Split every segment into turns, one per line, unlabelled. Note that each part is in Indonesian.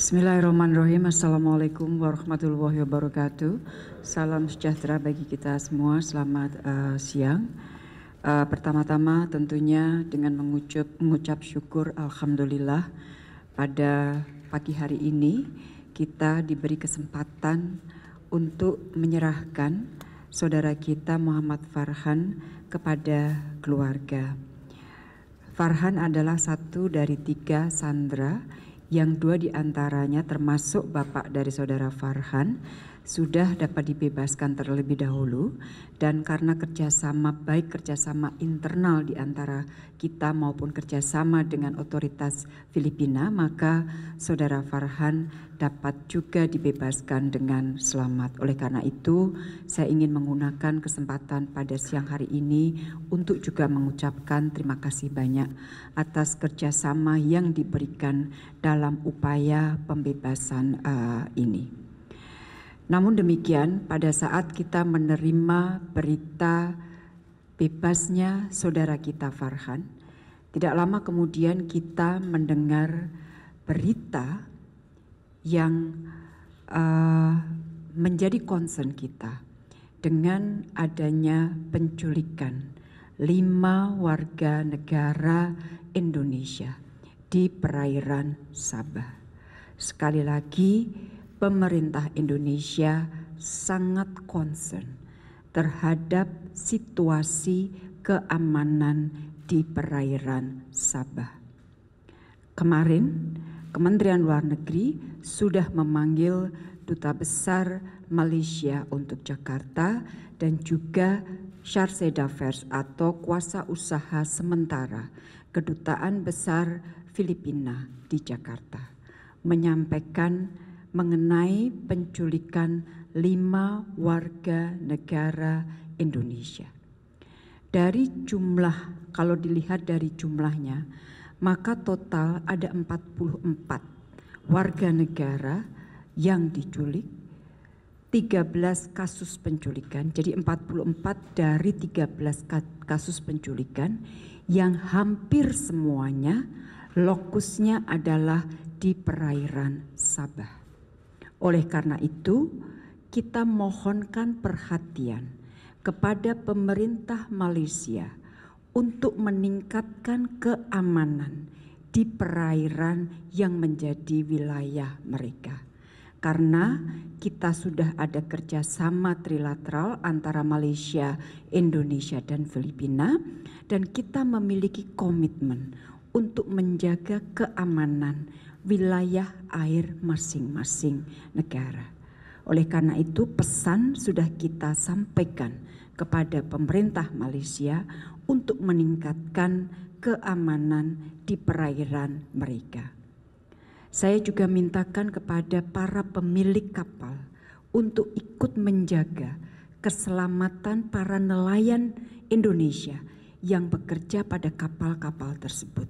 Bismillahirrahmanirrahim. Assalamualaikum warahmatullahi wabarakatuh. Salam sejahtera bagi kita semua. Selamat uh, siang. Uh, Pertama-tama tentunya dengan mengucap, mengucap syukur Alhamdulillah pada pagi hari ini kita diberi kesempatan untuk menyerahkan saudara kita Muhammad Farhan kepada keluarga. Farhan adalah satu dari tiga sandera yang dua diantaranya termasuk bapak dari saudara farhan sudah dapat dibebaskan terlebih dahulu dan karena kerjasama baik kerjasama internal di antara kita maupun kerjasama dengan otoritas Filipina maka saudara Farhan dapat juga dibebaskan dengan selamat. Oleh karena itu saya ingin menggunakan kesempatan pada siang hari ini untuk juga mengucapkan terima kasih banyak atas kerjasama yang diberikan dalam upaya pembebasan uh, ini. Namun demikian, pada saat kita menerima berita bebasnya saudara kita Farhan, tidak lama kemudian kita mendengar berita yang uh, menjadi concern kita dengan adanya penculikan lima warga negara Indonesia di perairan Sabah. Sekali lagi, pemerintah Indonesia sangat concern terhadap situasi keamanan di perairan Sabah. Kemarin, Kementerian Luar Negeri sudah memanggil Duta Besar Malaysia untuk Jakarta dan juga Syarseda Vers atau Kuasa Usaha Sementara Kedutaan Besar Filipina di Jakarta menyampaikan mengenai penculikan lima warga negara Indonesia. Dari jumlah, kalau dilihat dari jumlahnya, maka total ada 44 warga negara yang diculik, 13 kasus penculikan, jadi 44 dari 13 kasus penculikan yang hampir semuanya lokusnya adalah di perairan Sabah. Oleh karena itu, kita mohonkan perhatian kepada pemerintah Malaysia untuk meningkatkan keamanan di perairan yang menjadi wilayah mereka. Karena kita sudah ada kerjasama trilateral antara Malaysia, Indonesia, dan Filipina, dan kita memiliki komitmen untuk menjaga keamanan wilayah air masing-masing negara. Oleh karena itu, pesan sudah kita sampaikan kepada pemerintah Malaysia untuk meningkatkan keamanan di perairan mereka. Saya juga mintakan kepada para pemilik kapal untuk ikut menjaga keselamatan para nelayan Indonesia yang bekerja pada kapal-kapal tersebut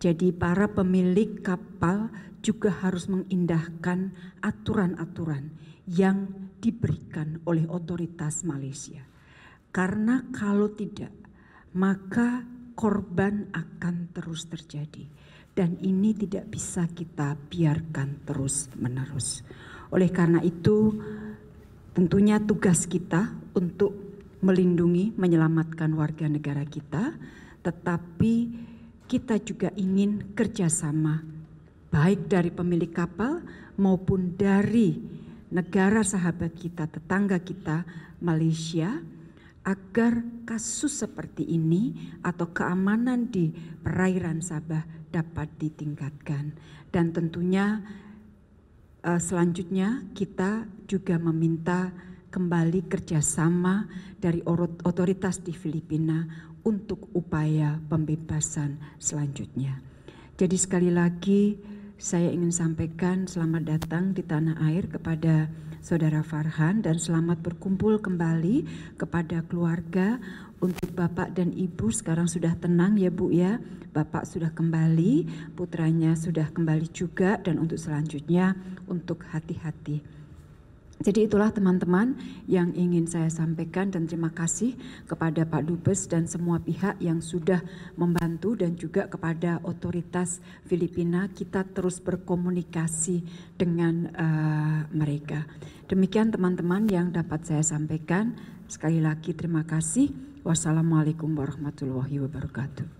jadi para pemilik kapal juga harus mengindahkan aturan-aturan yang diberikan oleh otoritas Malaysia. Karena kalau tidak, maka korban akan terus terjadi dan ini tidak bisa kita biarkan terus-menerus. Oleh karena itu, tentunya tugas kita untuk melindungi, menyelamatkan warga negara kita, tetapi kita juga ingin kerjasama, baik dari pemilik kapal maupun dari negara sahabat kita, tetangga kita, Malaysia, agar kasus seperti ini atau keamanan di perairan Sabah dapat ditingkatkan. Dan tentunya eh, selanjutnya kita juga meminta kembali kerjasama dari otoritas di Filipina untuk upaya pembebasan selanjutnya. Jadi sekali lagi saya ingin sampaikan selamat datang di tanah air kepada Saudara Farhan dan selamat berkumpul kembali kepada keluarga untuk Bapak dan Ibu sekarang sudah tenang ya Bu ya. Bapak sudah kembali, putranya sudah kembali juga dan untuk selanjutnya untuk hati-hati jadi itulah teman-teman yang ingin saya sampaikan dan terima kasih kepada Pak Dubes dan semua pihak yang sudah membantu dan juga kepada otoritas Filipina kita terus berkomunikasi dengan uh, mereka. Demikian teman-teman yang dapat saya sampaikan. Sekali lagi terima kasih. Wassalamualaikum warahmatullahi wabarakatuh.